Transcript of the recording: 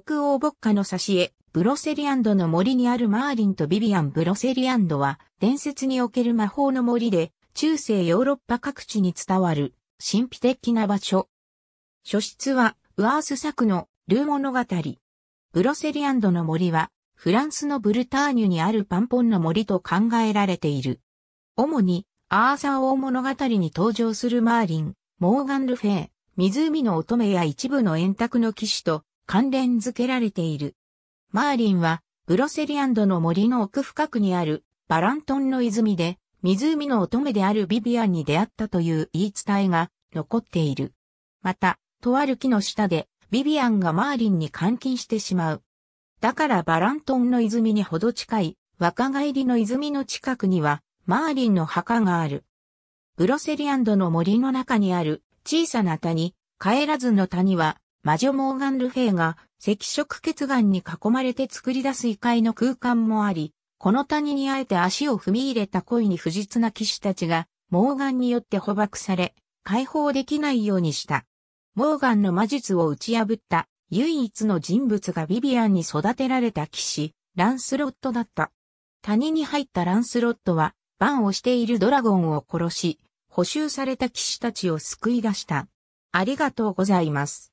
国王牧歌の挿絵、ブロセリアンドの森にあるマーリンとビビアン・ブロセリアンドは、伝説における魔法の森で、中世ヨーロッパ各地に伝わる、神秘的な場所。書室は、ウアース作の、ルー物語。ブロセリアンドの森は、フランスのブルターニュにあるパンポンの森と考えられている。主に、アーサー王物語に登場するマーリン、モーガン・ルフェー、湖の乙女や一部の円卓の騎士と、関連付けられている。マーリンは、ブロセリアンドの森の奥深くにあるバラントンの泉で、湖の乙女であるビビアンに出会ったという言い伝えが残っている。また、とある木の下で、ビビアンがマーリンに監禁してしまう。だからバラントンの泉にほど近い、若返りの泉の近くには、マーリンの墓がある。ブロセリアンドの森の中にある小さな谷、帰らずの谷は、魔女モーガン・ルフェイが赤色血岩に囲まれて作り出す異界の空間もあり、この谷にあえて足を踏み入れた恋に不実な騎士たちが、モーガンによって捕獲され、解放できないようにした。モーガンの魔術を打ち破った唯一の人物がビビアンに育てられた騎士、ランスロットだった。谷に入ったランスロットは、バンをしているドラゴンを殺し、補修された騎士たちを救い出した。ありがとうございます。